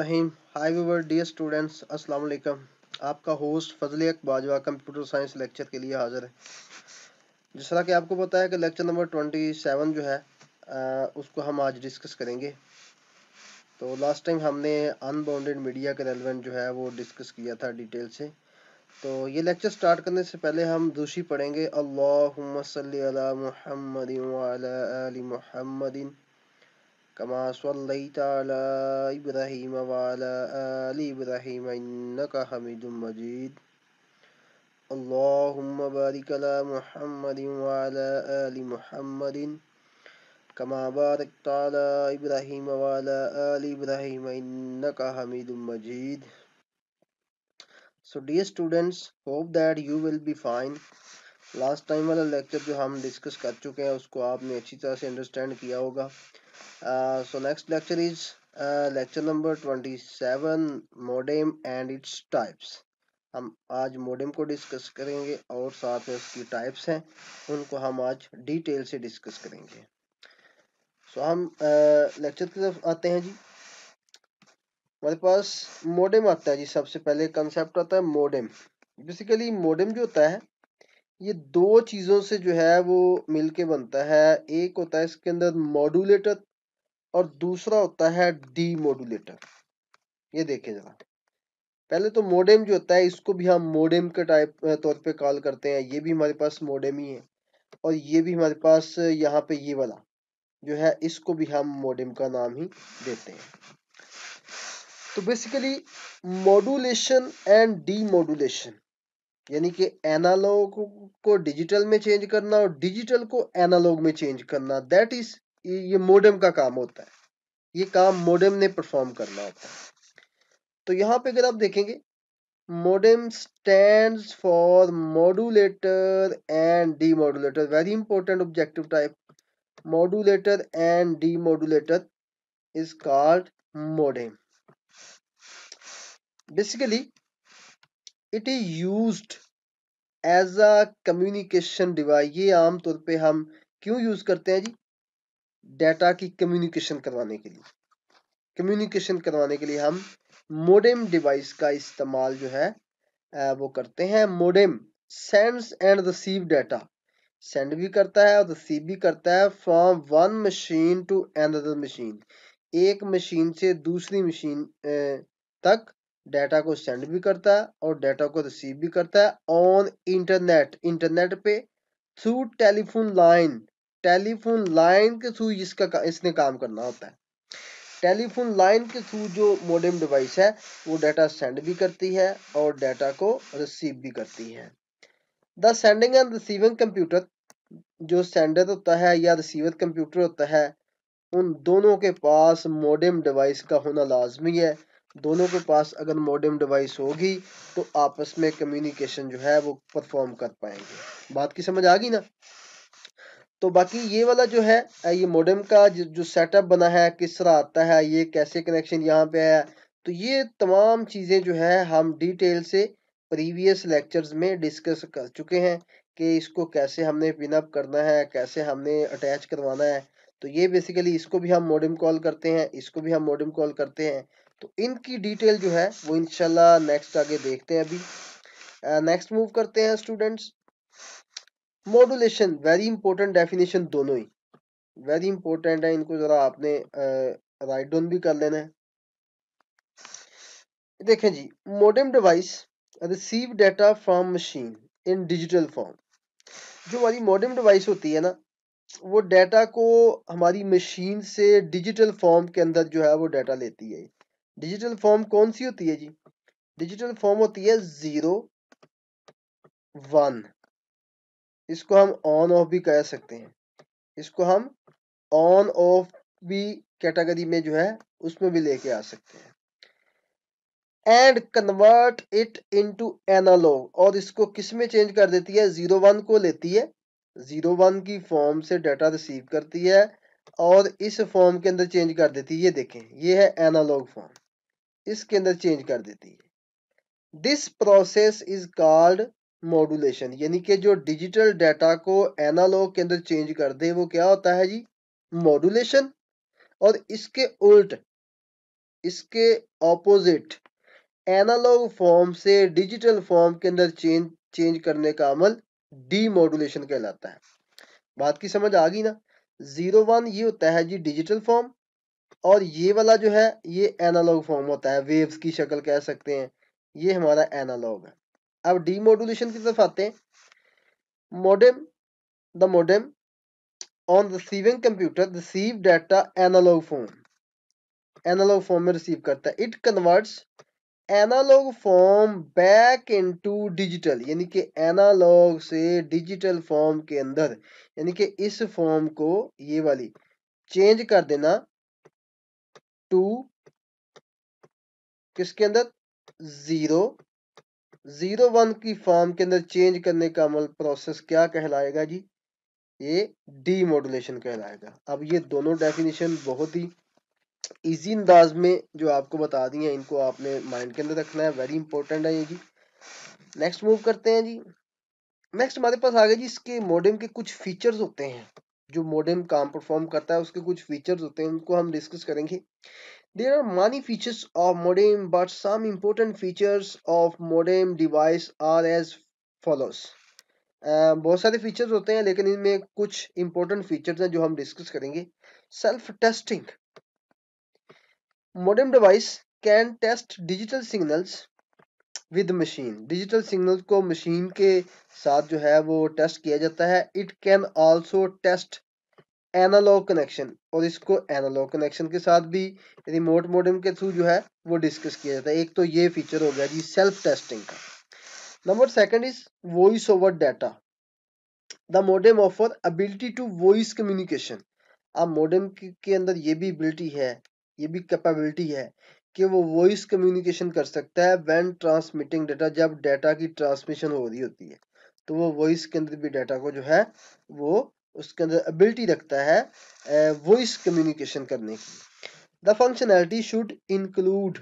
रहीम hi viewer dear students अस्सलाम वालेकुम आपका होस्ट फजल अक बाजवा कंप्यूटर साइंस लेक्चर के लिए हाजिर है जिस तरह कि आपको पता है कि लेक्चर नंबर ट्वेंटी सेवन जो है आ, उसको हम आज डिस्कस करेंगे तो लास्ट टाइम हमने अनबाउंडेड मीडिया के रेलिवेंट जो है वो डिस्कस किया था डिटेल से तो ये लेक्चर स्टार्ट करने से पहले हम दूसरी पढ़ेंगे अल्लाह महमदिन كما صليت على إبراهيم وعلى آل إبراهيم إنك حميد مجيد اللهم بارك على محمد وعلى آل محمد كما باركت على إبراهيم وعلى آل إبراهيم إنك حميد مجيد So dear students, hope that you will be fine. Last time वाला लेक्चर जो हम डिस्कस कर चुके हैं उसको आपने अच्छी तरह से अंडरस्टैंड किया होगा Uh, so next lecture is uh, lecture number 27 modem and its types. हम आज मोडेम को डिस्कस करेंगे और साथ में उसकी टाइप्स हैं उनको हम आज डिटेल से डिस्कस करेंगे सो so, हम लेक्चर uh, की तरफ आते हैं जी हमारे पास मोडेम आता है जी सबसे पहले कंसेप्ट आता है मोडेम बेसिकली मोडेम जो होता है ये दो चीज़ों से जो है वो मिलके बनता है एक होता है इसके अंदर मॉड्यूलेटर और दूसरा होता है डी मोडुलेटर ये देखें जरा पहले तो मोडेम जो होता है इसको भी हम मोडेम के टाइप तौर पे कॉल करते हैं ये भी हमारे पास मोडेम ही है और ये भी हमारे पास यहाँ पे ये वाला जो है इसको भी हम मोडेम का नाम ही देते हैं तो बेसिकली मोडुलेशन एंड मोडुलेशन यानी कि एनालॉग को डिजिटल में चेंज करना और डिजिटल को एनालॉग में चेंज करना दैट इज ये ये मोडम का काम होता है ये काम मोडम ने परफॉर्म करना होता है तो यहाँ पे अगर आप देखेंगे modem stand for modulator and demodulator very important objective type modulator and demodulator is called modem basically it is use as a communication device ये आमतौर पे हम क्यों यूज करते हैं जी डेटा की कम्युनिकेशन करवाने के लिए कम्युनिकेशन करवाने के लिए हम मोडेम डिवाइस का इस्तेमाल जो है वो करते हैं modem sends and receive data send भी करता है और रिसीव भी करता है from one machine to another machine एक मशीन से दूसरी मशीन तक डेटा को सेंड भी करता है और डाटा को रिसीव भी करता है ऑन इंटरनेट इंटरनेट पे through telephone line telephone line के थ्रू इसका इसने काम करना होता है टेलीफोन लाइन के थ्रू जो मोडेम डिवाइस है वो डाटा सेंड भी करती है और डाटा को रिसीव भी करती है the sending and receiving computer जो सेंडर होता है या रिसीवर कंप्यूटर होता है उन दोनों के पास मोडेम डिवाइस का होना लाजमी है दोनों के पास अगर मोडेम डिवाइस होगी तो आपस में कम्युनिकेशन जो है वो परफॉर्म कर पाएंगे बात की समझ आ गई ना तो बाकी ये वाला जो है ये मोडेम का जो सेटअप बना है किस तरह आता है ये कैसे कनेक्शन यहाँ पे है तो ये तमाम चीज़ें जो है हम डिटेल से प्रीवियस लेक्चर्स में डिस्कस कर चुके हैं कि इसको कैसे हमने पिनअप करना है कैसे हमने अटैच करवाना है तो ये बेसिकली इसको भी हम मोडम कॉल करते हैं इसको भी हम मोडम कॉल करते हैं तो इनकी डिटेल जो है वो इनशाला नेक्स्ट आगे देखते हैं अभी नेक्स्ट uh, मूव करते हैं students modulation very important definition दोनों ही वेरी इंपॉर्टेंट है इनको जरा आपने राइट डाउन भी कर लेना है देखें जी modem device receive data from machine in digital form जो हमारी मॉडर्न डिवाइस होती है ना वो डेटा को हमारी मशीन से डिजिटल फॉर्म के अंदर जो है वो डेटा लेती है डिजिटल फॉर्म कौन सी होती है जी डिजिटल फॉर्म होती है जीरो वन इसको हम ऑन ऑफ भी कह सकते हैं इसको हम ऑन ऑफ भी कैटेगरी में जो है उसमें भी लेके आ सकते हैं and convert it into analog और इसको किस में चेंज कर देती है जीरो वन को लेती है जीरो वन की फॉर्म से डाटा रिसीव करती है और इस फॉर्म के अंदर चेंज कर देती है ये देखें ये है एनालॉग फॉर्म इसके अंदर चेंज कर देती है this process is called modulation यानी कि जो डिजिटल डाटा को एनालॉग के अंदर चेंज कर दे वो क्या होता है जी मॉडुलेशन और इसके उल्ट इसके ऑपोजिट एनालॉग फॉर्म से डिजिटल फॉर्म के अंदर चेंज चेंज करने का अमल डी मॉडुलेशन कहलाता है बात की समझ आ गई ना जीरो वन ये होता है जी डिजिटल फॉर्म और ये वाला जो है ये एनालॉग फॉर्म होता है वेव्स की शक्ल कह सकते हैं ये हमारा एनालॉग है अब डीमोडुलेशन की तरफ आते हैं modem the modem on receiving computer receive data analog form analog form में रिसीव करता है it converts analog form back into digital यानी कि एनालॉग से डिजिटल फॉर्म के अंदर यानी कि इस फॉर्म को ये वाली चेंज कर देना टू किसके अंदर जीरो जीरो वन की फॉर्म के अंदर चेंज करने का अमल मतलब प्रोसेस क्या कहलाएगा जी ये डी मॉडुलेशन कहलाएगा अब ये दोनों डेफिनेशन बहुत ही इजी अंदाज में जो आपको बता दी है इनको आपने माइंड के अंदर रखना है वेरी इंपॉर्टेंट है ये जी नेक्स्ट मूव करते हैं जी नेक्स्ट हमारे पास आ गए जी इसके मॉडेम के कुछ फीचर्स होते हैं जो मॉडेम काम परफॉर्म करता है उसके कुछ फीचर्स होते हैं उनको हम डिस्कस करेंगे There are many features of modem, but some important features of modem device are as follows. Uh, बहुत सारे फीचर्स होते हैं लेकिन इनमें कुछ इंपॉर्टेंट फीचर्स हैं जो हम डिस्कस करेंगे self testing modern device can test digital signals with machine digital signal को मशीन के साथ जो है वो टेस्ट किया जाता है it can also test analog connection और इसको एनालॉग कनेक्शन के साथ भी रिमोट मोडम के थ्रू जो है वो डिस्कस किया जाता है एक तो ये फीचर हो गया जी सेल्फ टेस्टिंग का number second is voice over data the modem offer ability to voice communication अब मोडम के अंदर ये भी एबिलिटी है ये भी कैपेबिलिटी है कि वो वॉइस कम्युनिकेशन कर सकता है व्हेन ट्रांसमिटिंग डाटा जब डाटा की ट्रांसमिशन हो रही होती है तो वो वॉइस के अंदर भी डाटा को जो है वो उसके अंदर एबिलिटी रखता है वॉइस कम्युनिकेशन करने की द फंक्शनैलिटी शुड इंक्लूड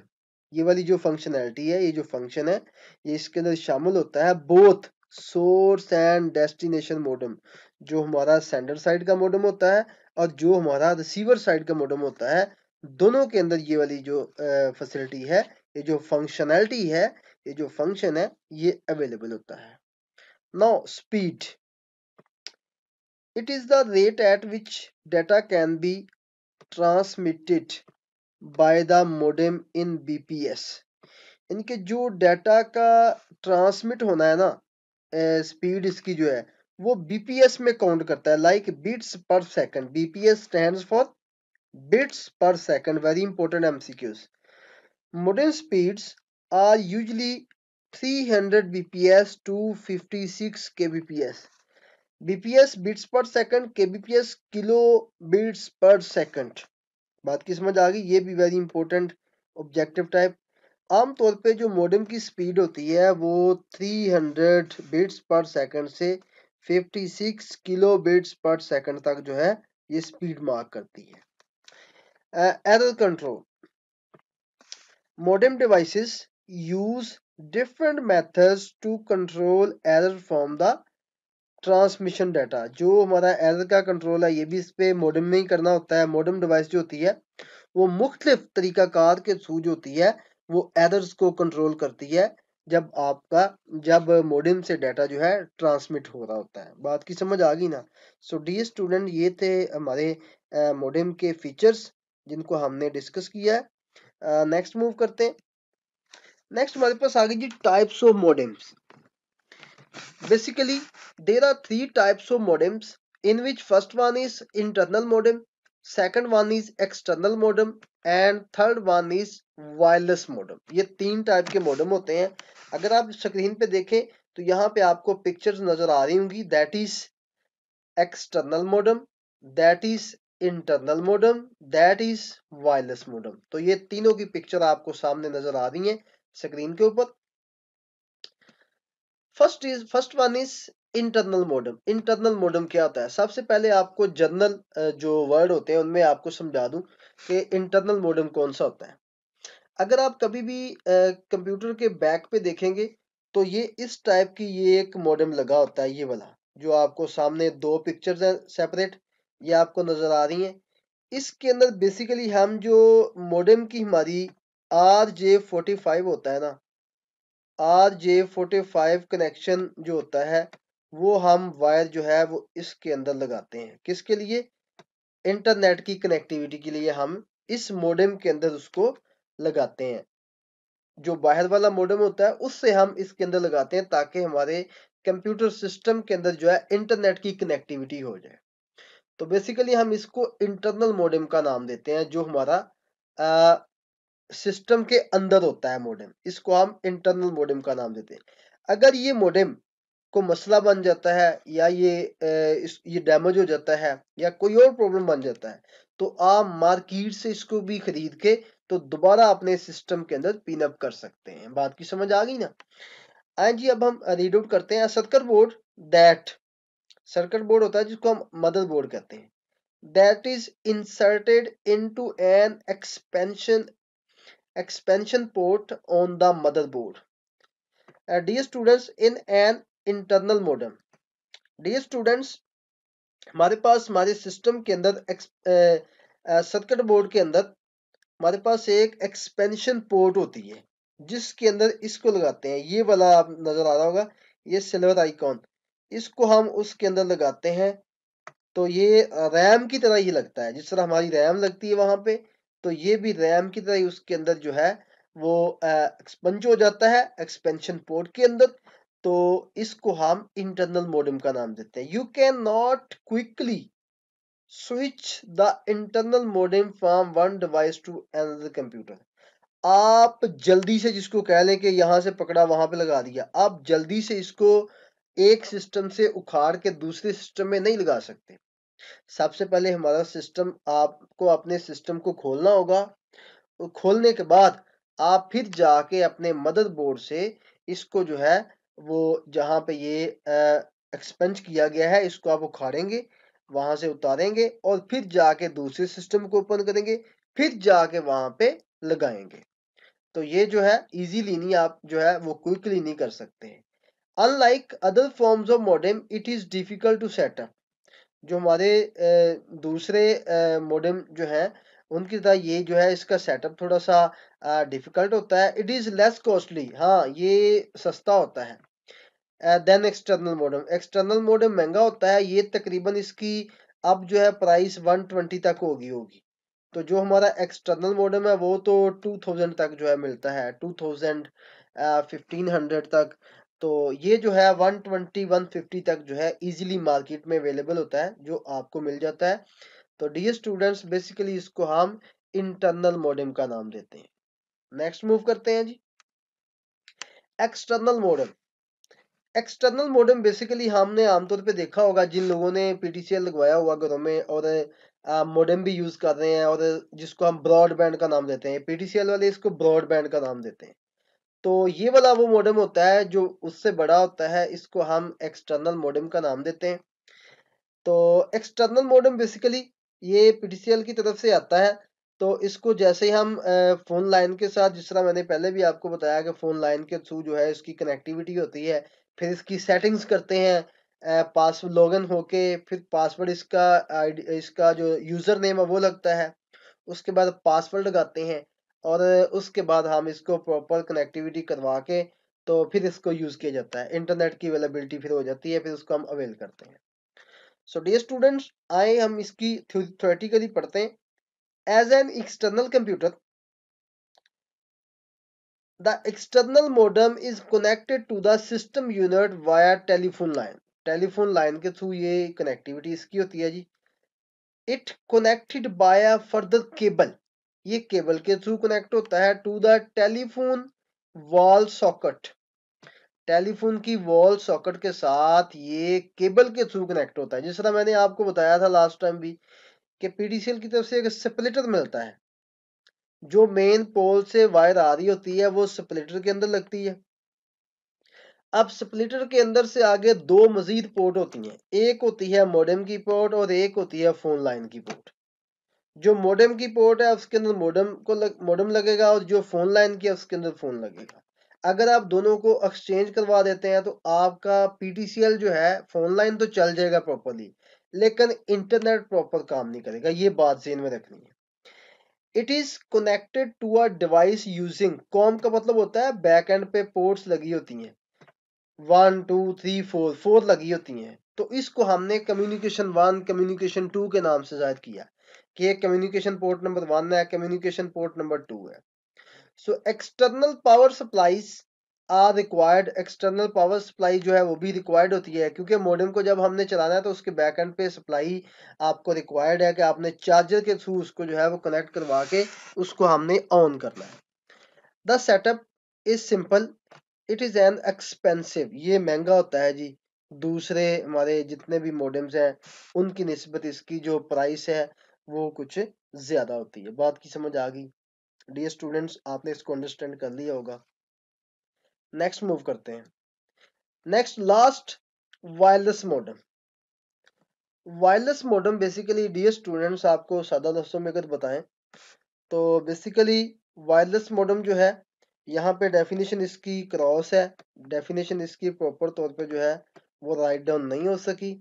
ये वाली जो फंक्शनैलिटी है ये जो फंक्शन है ये इसके अंदर शामिल होता है both source and destination modem जो हमारा सेंडर साइड का मोडम होता है और जो हमारा रिसीवर साइड का मोडम होता है दोनों के अंदर ये वाली जो फैसिलिटी है ये जो फंक्शनैलिटी है ये जो फंक्शन है ये अवेलेबल होता है no speed it is the rate at which data can be transmitted by the modem in bps इनके जो डाटा का ट्रांसमिट होना है ना स्पीड इसकी जो है वो बीपीएस में काउंट करता है like bits per second BPS stands for bits per second very important MCQs modern speeds are usually three hundred B P S two fifty six K B P S BPS bits per second KBPS kilo bits per second बात की समझ आ गई ये भी very important objective type आमतौर पे जो modem की स्पीड होती है वो 300 बिट्स पर सेकंड से 56 किलो बिट्स पर सेकंड तक जो है ये स्पीड मार्क करती है error control modem devices use different methods to control error from the transmission data जो हमारा एरर का कंट्रोल है ये भी इस पर मोडम में ही करना होता है मॉडर्म डिवाइस जो होती है वो मुख्तलिफ तरीक़ाकार के थ्रू जो होती है वो एरर्स को कंट्रोल करती है जब आपका जब मोडम से डाटा जो है ट्रांसमिट हो रहा होता है बात की समझ आ गई ना सो डी स्टूडेंट ये थे हमारे मोडम के फीचर्स जिनको हमने डिस्कस किया है नेक्स्ट मूव करते हैं नेक्स्ट हमारे पास आ गई जी types of modems Basically, there are three types of modems in which first one is internal modem, second one is external modem and third one is wireless modem ये तीन type के मॉडम होते हैं अगर आप स्क्रीन पे देखें तो यहाँ पे आपको पिक्चर्स नजर आ रही होंगी that is external modem that is internal modem that is wireless modem तो ये तीनों की पिक्चर आपको सामने नजर आ रही है स्क्रीन के ऊपर first is first one is internal modem internal modem क्या होता है सबसे पहले आपको जनरल जो वर्ड होते हैं उनमें आपको समझा दूं कि इंटरनल मॉडम कौन सा होता है अगर आप कभी भी कंप्यूटर के बैक पे देखेंगे तो ये इस टाइप की ये एक मॉडम लगा होता है ये वाला जो आपको सामने दो पिक्चर्स हैं सेपरेट ये आपको नज़र आ रही हैं इसके अंदर बेसिकली हम जो मॉडम की हमारी आर जे फोर्टी फाइव होता है ना R J forty five connection जो होता है वो हम वायर जो है वो इसके अंदर लगाते हैं किसके लिए इंटरनेट की कनेक्टिविटी के लिए हम इस मोडेम के अंदर उसको लगाते हैं जो बाहर वाला मोडेम होता है उससे हम इसके अंदर लगाते हैं ताकि हमारे कंप्यूटर सिस्टम के अंदर जो है इंटरनेट की कनेक्टिविटी हो जाए तो बेसिकली हम इसको इंटरनल मोडेम का नाम देते हैं जो हमारा सिस्टम के अंदर होता है मोडेम इसको हम इंटरनल मोडेम का नाम देते हैं अगर ये मोडेम को मसला बन जाता है या ये इस ये डैमेज हो जाता है या कोई और प्रॉब्लम बन जाता है तो आप मार्केट से इसको भी खरीद के तो दोबारा अपने सिस्टम के अंदर पिनअप कर सकते हैं बात की समझ आ गई ना आए जी अब हम रीड आउट करते हैं circuit board that circuit board होता है जिसको हम मदर बोर्ड कहते हैं that is inserted to an expansion expansion port on the motherboard. Uh, dear students, in an internal modem. Dear students, हमारे पास हमारे सिस्टम के अंदर सर्किट बोर्ड के अंदर हमारे पास एक एक्सपेंशन पोर्ट होती है जिसके अंदर इसको लगाते हैं ये वाला आप नजर आ रहा होगा ये सिल्वर आइकॉन इसको हम उसके अंदर लगाते हैं तो ये रैम की तरह ही लगता है जिस तरह हमारी रैम लगती है वहां पे तो ये भी रैम की तरह उसके अंदर जो है वो एक्सपंज हो जाता है एक्सपेंशन पोर्ट के अंदर तो इसको हम इंटरनल मोडम का नाम देते हैं you can not quickly switch the internal modem from one device to another computer आप जल्दी से जिसको कह लें कि यहां से पकड़ा वहां पे लगा दिया आप जल्दी से इसको एक सिस्टम से उखाड़ के दूसरे सिस्टम में नहीं लगा सकते सबसे पहले हमारा सिस्टम आपको अपने सिस्टम को खोलना होगा खोलने के बाद आप फिर जाके अपने मदर बोर्ड से इसको जो है वो जहाँ पे ये एक्सपेंज किया गया है इसको आप उखाड़ेंगे वहां से उतारेंगे और फिर जाके दूसरे सिस्टम को ओपन करेंगे फिर जाके वहां पे लगाएंगे तो ये जो है इजीली नहीं आप जो है वो क्विकली नहीं कर सकते हैं unlike other forms of modern it is difficult to setup जो हमारे दूसरे मॉडम जो हैं उनकी तरह ये जो है इसका सेटअप थोड़ा सा डिफ़िकल्ट होता है इट इज़ लेस कॉस्टली हाँ ये सस्ता होता है than external modem external modem महंगा होता है ये तकरीबन इसकी अब जो है प्राइस 120 तक होगी होगी तो जो हमारा एक्सटर्नल मॉडम है वो तो 2000 तक जो है मिलता है 2000 1500 तक तो ये जो है 120 150 तक जो है इजीली मार्केट में अवेलेबल होता है जो आपको मिल जाता है तो डी स्टूडेंट्स बेसिकली इसको हम इंटरनल मॉडम का नाम देते हैं नेक्स्ट मूव करते हैं जी external modem external modem basically हमने आमतौर पे देखा होगा जिन लोगों ने पीटीसीएल लगवाया हुआ घरों में और मॉडम भी यूज कर रहे हैं और जिसको हम ब्रॉडबैंड का नाम देते हैं पीटीसीएल वाले इसको ब्रॉडबैंड का नाम देते हैं तो ये वाला वो मॉडम होता है जो उससे बड़ा होता है इसको हम एक्सटर्नल मॉडम का नाम देते हैं तो एक्सटर्नल मॉडम बेसिकली ये पीटीसीएल की तरफ से आता है तो इसको जैसे ही हम फ़ोन लाइन के साथ जिस तरह मैंने पहले भी आपको बताया कि फ़ोन लाइन के थ्रू जो है इसकी कनेक्टिविटी होती है फिर इसकी सेटिंग्स करते हैं पास इन होके फिर पासवर्ड इसका इसका जो यूज़र नेम है वो लगता है उसके बाद पासवर्ड लगाते हैं और उसके बाद हम इसको प्रॉपर कनेक्टिविटी करवा के तो फिर इसको यूज़ किया जाता है इंटरनेट की अवेलेबिलिटी फिर हो जाती है फिर उसको हम अवेल करते हैं सो डे स्टूडेंट्स आए हम इसकी थ्योरेटिकली पढ़ते हैं as an external computer the external modem is connected to the system unit via telephone line telephone line के थ्रू ये कनेक्टिविटी इसकी होती है जी it connected by further cable ये केबल के थ्रू कनेक्ट होता है to the telephone wall socket telephone की वॉल सॉकेट के साथ ये केबल के थ्रू कनेक्ट होता है जिस तरह मैंने आपको बताया था लास्ट टाइम भी कि पीडीसीएल की तरफ से एक स्प्लिटर मिलता है जो मेन पोल से वायर आ रही होती है वो स्प्लिटर के अंदर लगती है अब स्प्लिटर के अंदर से आगे दो मजीद पोर्ट होती हैं एक होती है मोडेम की पोर्ट और एक होती है फोन लाइन की पोर्ट जो मोडम की पोर्ट है उसके अंदर मोडम को लग, मोडम लगेगा और जो फ़ोन लाइन की है उसके अंदर फ़ोन लगेगा अगर आप दोनों को एक्सचेंज करवा देते हैं तो आपका पीटीसीएल जो है फ़ोन लाइन तो चल जाएगा प्रॉपरली लेकिन इंटरनेट प्रॉपर काम नहीं करेगा ये बात जेन में रखनी है it is connected to a device using com का मतलब होता है बैक एंड पे पोर्ट्स लगी होती हैं one two three four four लगी होती हैं तो इसको हमने कम्युनिकेशन वन कम्युनिकेशन टू के नाम से जाहिर किया कि ये कम्युनिकेशन पोर्ट नंबर वन है कम्युनिकेशन पोर्ट नंबर टू है so external power supplies are required external power supply जो है वो भी रिक्वायर्ड होती है क्योंकि मॉडम को जब हमने चलाना है तो उसके बैक एंड पे सप्लाई आपको रिक्वायर्ड है कि आपने चार्जर के थ्रू उसको जो है वो कनेक्ट करवा के उसको हमने ऑन करना है the setup is simple it is an expensive ये महंगा होता है जी दूसरे हमारे जितने भी मॉडम्स हैं उनकी नस्बत इसकी जो प्राइस है वो कुछ ज़्यादा होती है बात की समझ आ गई डी स्टूडेंट्स आपने इसको अंडरस्टैंड कर लिया होगा नेक्स्ट मूव करते हैं next last wireless modem wireless modem basically dear students आपको सादा दफ्तों में अगर बताएं तो बेसिकली वायरलेस मॉडम जो है यहाँ पे डेफिनेशन इसकी क्रॉस है डेफिनेशन इसकी प्रॉपर तौर पे जो है वो राइट डाउन नहीं हो सकी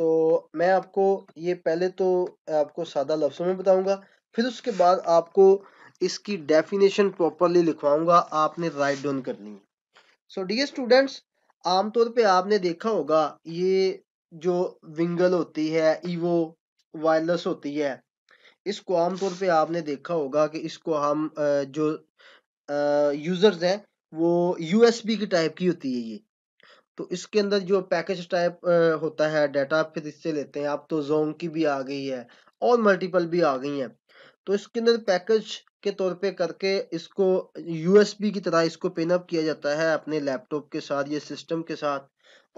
तो मैं आपको ये पहले तो आपको सादा लफ्ज़ों में बताऊंगा फिर उसके बाद आपको इसकी डेफिनेशन प्रॉपरली लिखवाऊंगा आपने राइट डाउन करनी है सो डी स्टूडेंट्स आमतौर पे आपने देखा होगा ये जो विंगल होती है ईवो वायरलेस होती है इसको आमतौर पे आपने देखा होगा कि इसको हम जो यूज़र्स हैं वो यूएसबी की टाइप की होती है ये तो इसके अंदर जो पैकेज टाइप होता है डाटा फिर इससे लेते हैं आप तो जोंग की भी आ गई है और मल्टीपल भी आ गई हैं तो इसके अंदर पैकेज के तौर पे करके इसको यूएसबी की तरह इसको पिन अप किया जाता है अपने लैपटॉप के साथ या सिस्टम के साथ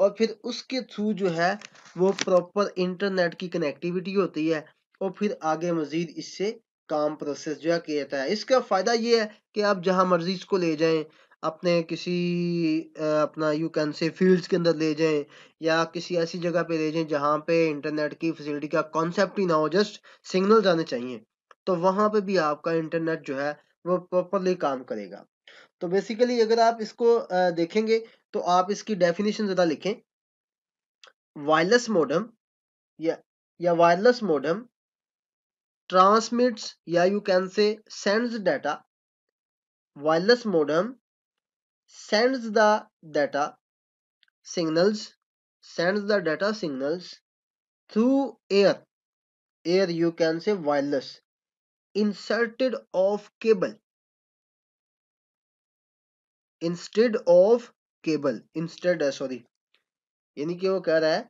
और फिर उसके थ्रू जो है वो प्रॉपर इंटरनेट की कनेक्टिविटी होती है और फिर आगे मज़ीद इससे काम प्रोसेस जो है किया जाता है इसका फ़ायदा ये है कि आप जहां मर्जी इसको ले जाएं अपने किसी अपना यू कैन से फील्ड्स के अंदर ले जाएं या किसी ऐसी जगह पे ले जाएं जहाँ पे इंटरनेट की फैसिलिटी का कॉन्सेप्ट ही ना हो जस्ट सिग्नल आने चाहिए तो वहाँ पे भी आपका इंटरनेट जो है वो प्रॉपरली काम करेगा तो बेसिकली अगर आप इसको देखेंगे तो आप इसकी डेफिनेशन ज्यादा लिखें वायरलेस मोडम या या वायरलेस मोडम ट्रांसमिट्स या you can say sends data wireless modem sends the data signals sends the data signals through air air you can say wireless inserted of cable instead of cable instead है sorry यानी कि वो कह रहा है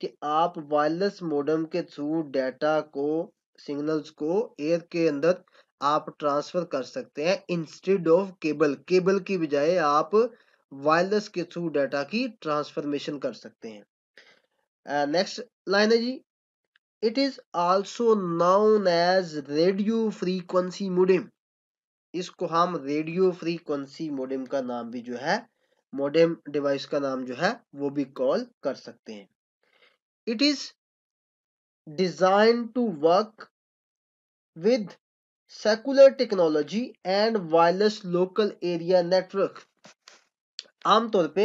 कि आप वायरलेस मोडम के थ्रू डाटा को सिग्नल्स को एयर के अंदर आप ट्रांसफर कर सकते हैं इंस्टेड ऑफ केबल केबल की बजाय आप वायरलेस के थ्रू डाटा की ट्रांसफॉर्मेशन कर सकते हैं नेक्स्ट uh, लाइन है जी it is also known as radio frequency modem इसको हम रेडियो फ्रीक्वेंसी मोडेम का नाम भी जो है मोडेम डिवाइस का नाम जो है वो भी कॉल कर सकते हैं it is design to work with cellular technology and wireless local area network आमतौर पे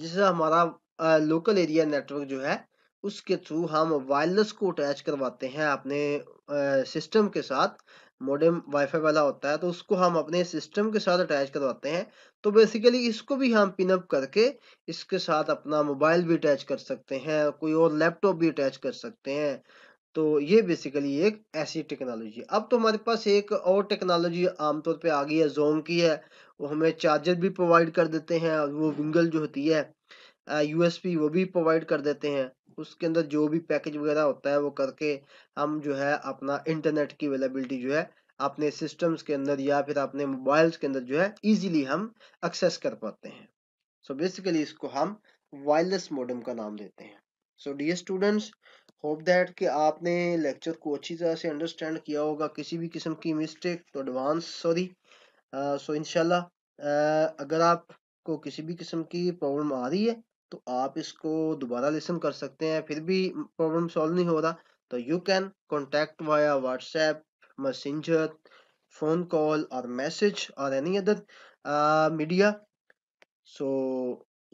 जिससे हमारा लोकल एरिया नेटवर्क जो है उसके थ्रू हम वायरलेस को अटैच करवाते हैं अपने सिस्टम के साथ मॉडर्न वाईफाई वाला होता है तो उसको हम अपने सिस्टम के साथ अटैच करवाते हैं तो बेसिकली इसको भी हम पिनअप करके इसके साथ अपना मोबाइल भी अटैच कर सकते हैं कोई और लैपटॉप भी अटैच कर सकते हैं तो ये बेसिकली एक ऐसी टेक्नोलॉजी है अब तो हमारे पास एक और टेक्नोलॉजी आमतौर पे आ गई है जोम की है वो हमें चार्जर भी प्रोवाइड कर देते हैं और वो विंगल जो होती है यूएसपी वो भी प्रोवाइड कर देते हैं उसके अंदर जो भी पैकेज वगैरह होता है वो करके हम जो है अपना इंटरनेट की अवेलेबिलिटी जो है अपने सिस्टम्स के अंदर या फिर अपने मोबाइल्स के अंदर जो है इजीली हम एक्सेस कर पाते हैं सो so बेसिकली इसको हम वायरलेस मॉडम का नाम देते हैं so dear students hope that कि आपने लेक्चर को अच्छी तरह से अंडरस्टैंड किया होगा किसी भी किस्म की मिस्टेक तो एडवांस सॉरी सो इनशाला अगर आपको किसी भी किस्म की प्रॉब्लम आ रही है तो आप इसको दोबारा लिसन कर सकते हैं फिर भी प्रॉब्लम सॉल्व नहीं हो रहा तो you can contact via WhatsApp messenger phone call और मैसेज और एनी अदर मीडिया सो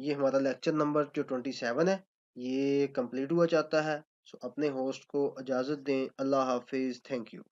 ये हमारा लेक्चर नंबर जो ट्वेंटी सेवन है ये कंप्लीट हुआ जाता है सो अपने होस्ट को इजाज़त दें अल्लाह हाफिज़ थैंक यू